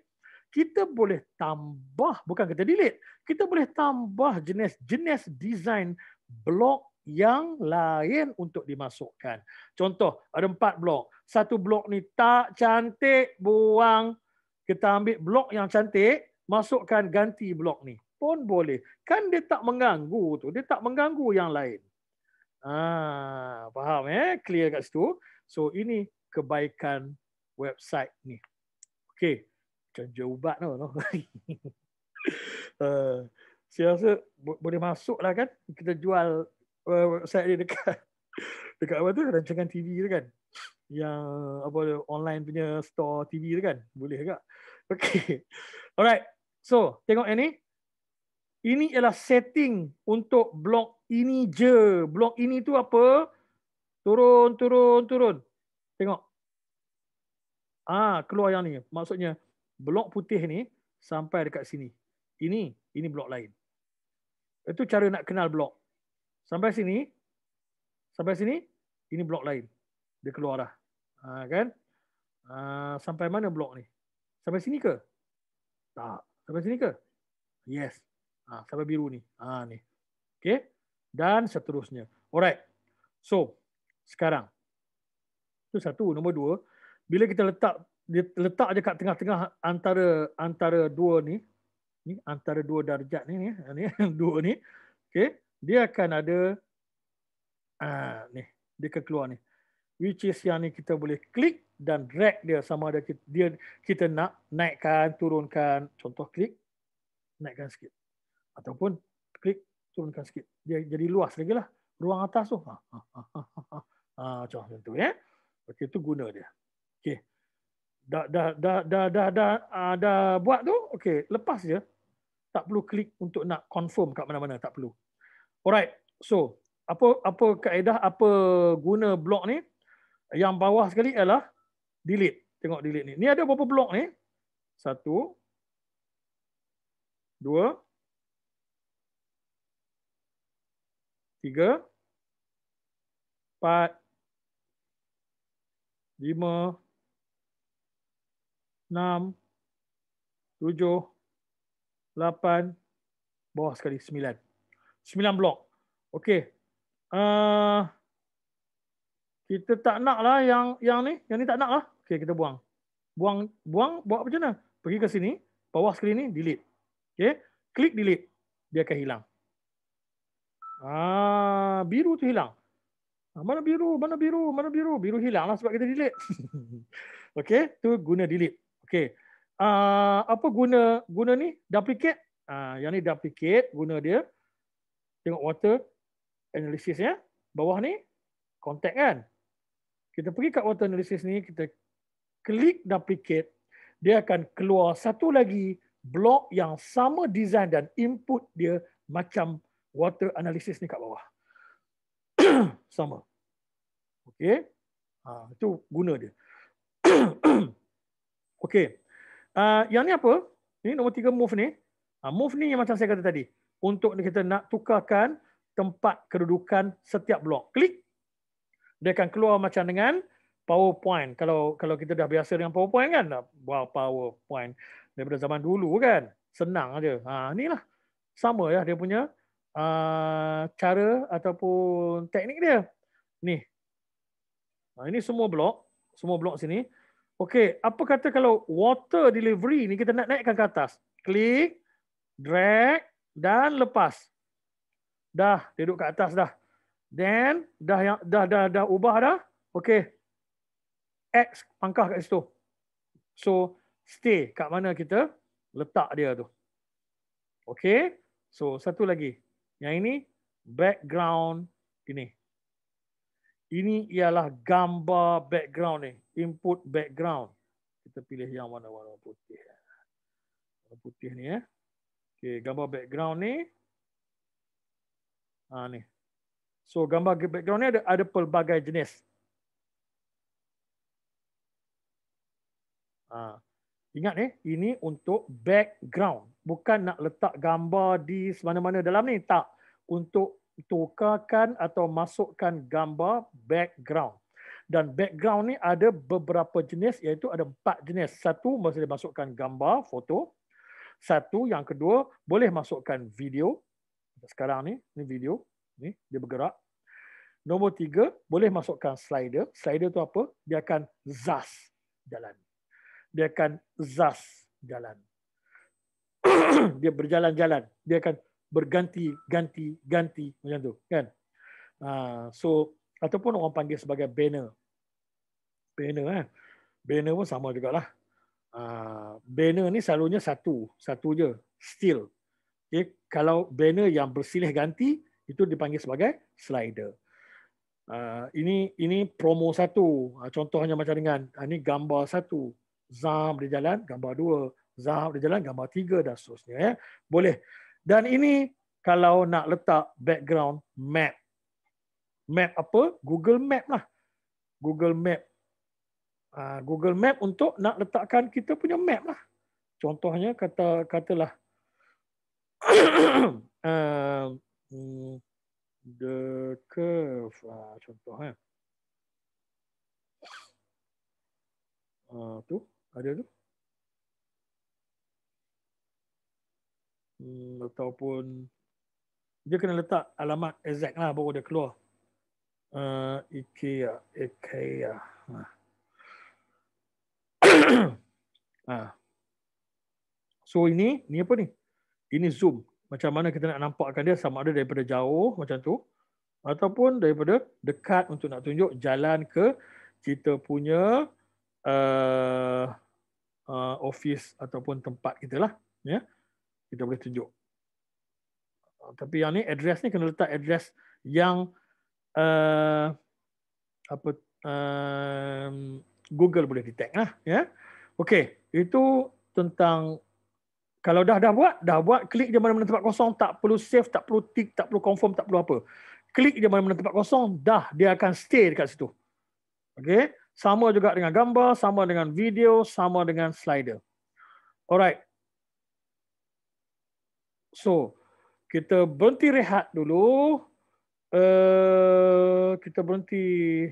A: kita boleh tambah, bukan kita delete, kita boleh tambah jenis-jenis design blok yang lain untuk dimasukkan. Contoh, ada empat blok. Satu blok ni tak cantik, buang. Kita ambil blok yang cantik, masukkan ganti blok ni pun boleh kan dia tak mengganggu tu dia tak mengganggu yang lain ah faham eh clear kat situ so ini kebaikan website ni Okay, macam ubat tu no. Eh, saya rasa boleh masuk lah kan kita jual eh, website ni dekat dekat apa tu rancangan TV tu kan yang apa online punya store TV tu kan boleh juga Okay. alright So, tengok ini. Ini ialah setting untuk blok ini je. Blok ini tu apa? Turun, turun, turun. Tengok. Ah, keluar yang ni. Maksudnya blok putih ni sampai dekat sini. Ini, ini blok lain. Itu cara nak kenal blok. Sampai sini, sampai sini, ini blok lain. Dia keluar dah. Ah, kan? Ah, sampai mana blok ni? Sampai sini ke? Tak. Sampai sini ke? Yes. Ha, sampai biru ni. Ha, ni. Okay. Dan seterusnya. Alright. So, sekarang. Itu satu. Nombor dua. Bila kita letak letak je kat tengah-tengah antara antara dua ni. ni antara dua darjat ni. ni, ah, ni dua ni. Okay. Dia akan ada ha, ni. Dia akan keluar ni. Which is yang ni kita boleh klik dan drag dia sama ada kita, dia kita nak naikkan turunkan contoh klik naikkan sikit ataupun klik turunkan sikit dia jadi luas lagi lah ruang atas tu ha, ha, ha, ha, ha. ha, ha macam tu ya okey tu guna dia okey dah dah dah dah dah dah dah, ha, dah buat tu okey lepas je tak perlu klik untuk nak confirm kat mana-mana tak perlu alright so apa apa kaedah apa guna blok ni yang bawah sekali ialah delete. Tengok delete ni. Ni ada berapa blok ni? Satu. Dua. Tiga. Empat. Lima. Enam. Tujuh. Lapan. Bawah sekali. Sembilan. Sembilan blok. Okey. Uh, kita tak nak lah yang yang ni. Yang ni tak nak lah. Okey, kita buang. Buang buang buat apa mana? Pergi ke sini, bawah skrin ni delete. Okey, klik delete. Dia akan hilang. Ah, biru tu hilang. Ah, mana biru? Mana biru? Mana biru? Biru hilang. hilanglah sebab kita delete. Okey, tu guna delete. Okey. Ah, apa guna guna ni? Duplicate. Ah, yang ni duplicate guna dia. Tengok water analysis ya. Bawah ni contact kan. Kita pergi kat water analysis ni, kita klik duplicate, dia akan keluar satu lagi blok yang sama design dan input dia macam water analysis ni kat bawah. sama. Okey. Ha, itu guna dia. Okey. Uh, yang ni apa? Ini nombor tiga move ni. Ha, move ni yang macam saya kata tadi. Untuk kita nak tukarkan tempat kedudukan setiap blok. Klik. Dia akan keluar macam dengan PowerPoint. Kalau kalau kita dah biasa dengan PowerPoint kan, buat PowerPoint daripada zaman dulu kan. Senang aja. Ha inilah. Sama ya dia punya uh, cara ataupun teknik dia. Ni. Ha, ini semua blok, semua blok sini. Okey, apa kata kalau water delivery ni kita nak naikkan ke atas. Klik, drag dan lepas. Dah, dia duduk kat atas dah. Then dah dah dah dah, dah ubah dah. Okey. X pangkah kat situ. So stay kat mana kita letak dia tu. Okay. So satu lagi. Yang ini background ini. Ini ialah gambar background ni. Input background. Kita pilih yang warna-warna putih. Warna putih ni ya. Eh. Okay, gambar background ni. Ha, ni. So gambar background ni ada, ada pelbagai jenis. Ha. Ingat ni, ini untuk background. Bukan nak letak gambar di mana-mana dalam ni. Tak. Untuk tukarkan atau masukkan gambar background. Dan background ni ada beberapa jenis iaitu ada empat jenis. Satu, boleh masukkan gambar, foto. Satu, yang kedua, boleh masukkan video. Sekarang ni, ni video. Ni, dia bergerak. Nombor tiga, boleh masukkan slider. Slider tu apa? Dia akan zas jalan dia akan zas jalan. dia berjalan-jalan. Dia akan berganti, ganti, ganti macam tu. Kan? Uh, so, ataupun orang panggil sebagai banner. Banner Eh? Banner pun sama juga lah. Ha, banner ni selalunya satu. Satu je. Still. Okay? Kalau banner yang bersilih ganti, itu dipanggil sebagai slider. Uh, ini ini promo satu. Uh, contohnya macam dengan, uh, ini gambar satu. Zam di jalan, gambar dua. Zam di jalan, gambar tiga dan seterusnya. Ya. Boleh. Dan ini kalau nak letak background map. Map apa? Google Map lah. Google Map. Ah, Google Map untuk nak letakkan kita punya map lah. Contohnya kata katalah um, the curve ah, contohnya. Uh, tu. Ada ke? Hmm, ataupun dia kena letak alamat exact lah baru dia keluar. Uh, IKEA. IKEA. Ha. ha. So ini, ni apa ni? Ini zoom. Macam mana kita nak nampakkan dia sama ada daripada jauh macam tu. Ataupun daripada dekat untuk nak tunjuk jalan ke kita punya uh, Uh, office ataupun tempat kita lah. Ya? Kita boleh tunjuk. Uh, tapi yang ni address ni kena letak address yang uh, apa uh, Google boleh detect lah. Ya? Okay, itu tentang kalau dah dah buat, dah buat, klik di mana-mana tempat kosong, tak perlu save, tak perlu tick, tak perlu confirm, tak perlu apa. Klik di mana-mana tempat kosong, dah, dia akan stay dekat situ. okey? Sama juga dengan gambar, sama dengan video, sama dengan slider. Alright. So, kita berhenti rehat dulu. Uh, kita berhenti.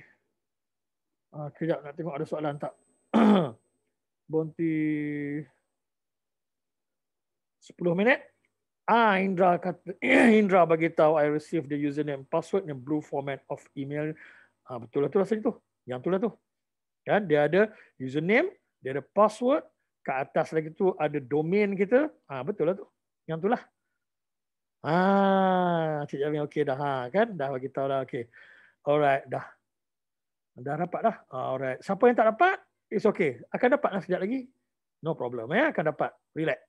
A: Uh, kejap nak tengok ada soalan tak. berhenti. 10 minit. Ah Indra kata Indra bagi tahu I receive the username password in blue format of email. Ah betul lah tu rasa tu. Yang tu lah tu kan dia ada username dia ada password ke atas lagi tu ada domain kita ah ha, betul lah tu yang itulah ah ha, cik jamin okey dah ha kan dah bagi tahu dah okey alright dah dah dapat dah alright siapa yang tak dapat it's okay akan dapat lah sekejap lagi no problem ya akan dapat relax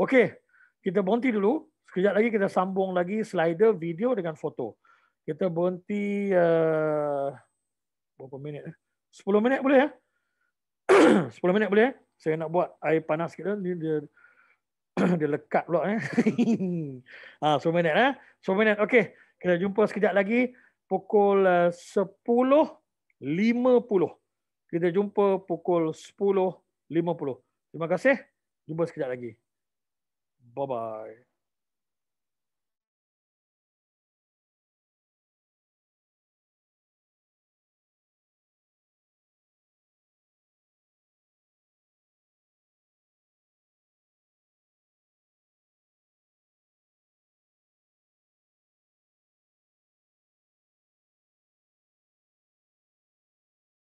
A: Okay, kita berhenti dulu sekejap lagi kita sambung lagi slider video dengan foto kita berhenti uh, berapa minit eh? 10 minit boleh ya? 10 minit boleh ya? Saya nak buat air panas sikit dah. Dia, dia, dia lekat pula ya. ha, 10 minit ya? Eh? 10 minit. Okey. Kita jumpa sekejap lagi. Pukul 10.50. Eh, kita jumpa pukul 10.50. Terima kasih. Jumpa sekejap lagi. Bye-bye.